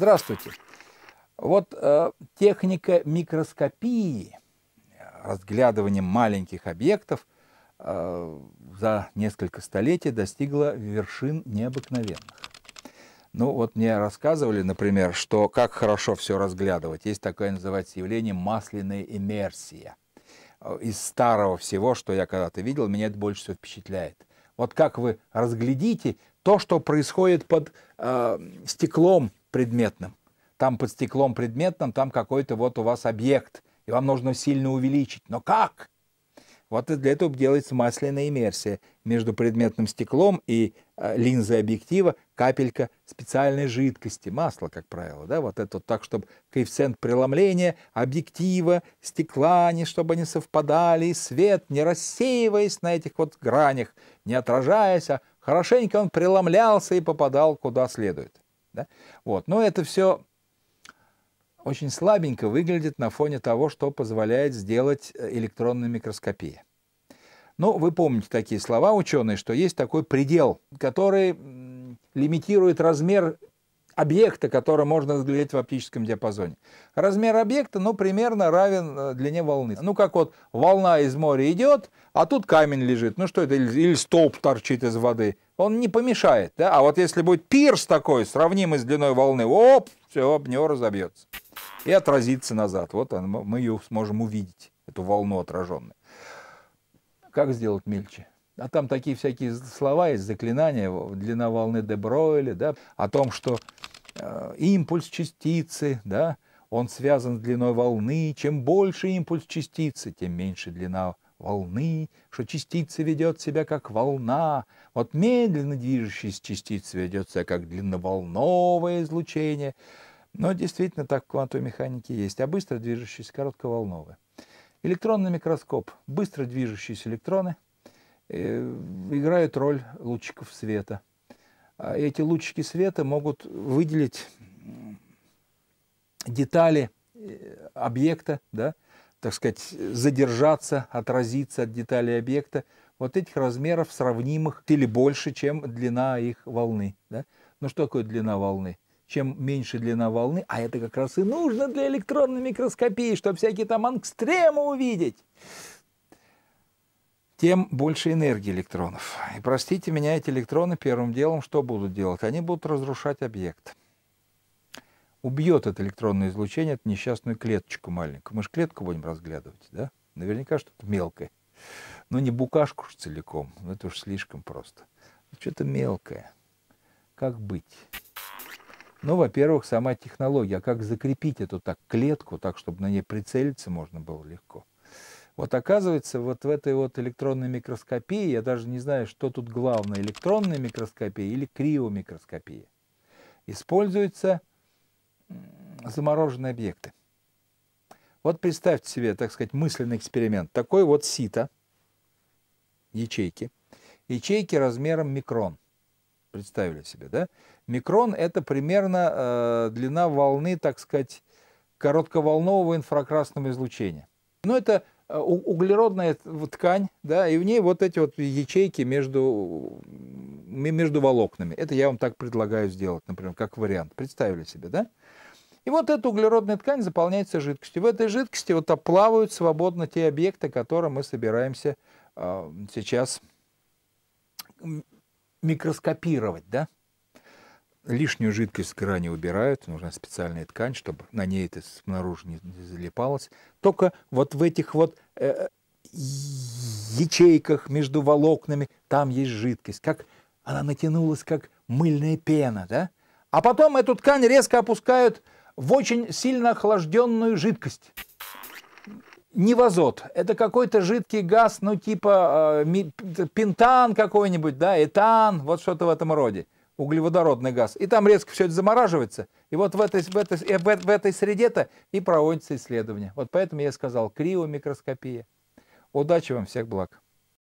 Здравствуйте. Вот э, техника микроскопии, разглядывание маленьких объектов, э, за несколько столетий достигла вершин необыкновенных. Ну вот мне рассказывали, например, что как хорошо все разглядывать. Есть такое называется явление масляная иммерсия. Э, из старого всего, что я когда-то видел, меня это больше всего впечатляет. Вот как вы разглядите то, что происходит под э, стеклом предметным. Там под стеклом предметным, там какой-то вот у вас объект, и вам нужно сильно увеличить. Но как? Вот для этого делается масляная иммерсия. Между предметным стеклом и э, линзой объектива капелька специальной жидкости, масла, как правило. Да? Вот это вот так, чтобы коэффициент преломления объектива, стекла, не, чтобы они совпадали, и свет, не рассеиваясь на этих вот гранях, не отражаясь, а хорошенько он преломлялся и попадал куда следует. Да? Вот. Но это все очень слабенько выглядит на фоне того, что позволяет сделать э, электронная микроскопия. Но ну, вы помните такие слова ученые, что есть такой предел, который лимитирует размер объекта, который можно разглядеть в оптическом диапазоне. Размер объекта, ну, примерно равен э, длине волны. Ну, как вот волна из моря идет, а тут камень лежит. Ну, что это? Или, или столб торчит из воды. Он не помешает, да? А вот если будет пирс такой, сравнимый с длиной волны, оп, все, об него разобьется. И отразится назад. Вот он, мы ее сможем увидеть, эту волну отраженную. Как сделать мельче? А там такие всякие слова есть, заклинания, длина волны де Бройля, да, о том, что э, импульс частицы, да, он связан с длиной волны. Чем больше импульс частицы, тем меньше длина волны, что частица ведет себя как волна. Вот медленно движущаяся частица ведет себя как длинноволновое излучение. Но действительно так в квантовой механике есть. А быстро движущиеся коротковолновые. Электронный микроскоп. Быстро движущиеся электроны – Э, играют роль лучиков света. А эти лучики света могут выделить детали э, объекта, да, так сказать, задержаться, отразиться от деталей объекта, вот этих размеров сравнимых или больше, чем длина их волны. Да? Ну что такое длина волны? Чем меньше длина волны, а это как раз и нужно для электронной микроскопии, чтобы всякие там ангстремы увидеть, тем больше энергии электронов. И простите меня, эти электроны первым делом что будут делать? Они будут разрушать объект. Убьет это электронное излучение эту несчастную клеточку маленькую. Мы же клетку будем разглядывать, да? Наверняка что-то мелкое. Но не букашку уж целиком, ну, это уж слишком просто. Что-то мелкое. Как быть? Ну, во-первых, сама технология. А как закрепить эту так клетку, так, чтобы на ней прицелиться можно было легко? Вот оказывается, вот в этой вот электронной микроскопии, я даже не знаю, что тут главное, электронная микроскопия или криомикроскопия, используются замороженные объекты. Вот представьте себе, так сказать, мысленный эксперимент. Такой вот сито, ячейки, ячейки размером микрон. Представили себе, да? Микрон – это примерно э, длина волны, так сказать, коротковолнового инфракрасного излучения. Но это углеродная ткань, да, и в ней вот эти вот ячейки между, между волокнами. Это я вам так предлагаю сделать, например, как вариант. Представили себе, да? И вот эта углеродная ткань заполняется жидкостью. В этой жидкости вот плавают свободно те объекты, которые мы собираемся э, сейчас микроскопировать, да? Лишнюю жидкость с грани убирают, нужна специальная ткань, чтобы на ней это снаружи не, не залипалось. Только вот в этих вот э, ячейках между волокнами там есть жидкость, как она натянулась, как мыльная пена, да? А потом эту ткань резко опускают в очень сильно охлажденную жидкость. Не в азот, это какой-то жидкий газ, ну типа э, пентан какой-нибудь, да, этан, вот что-то в этом роде углеводородный газ. И там резко все это замораживается. И вот в этой, в этой, э, в этой среде-то и проводятся исследование Вот поэтому я сказал криомикроскопия. Удачи вам, всех благ.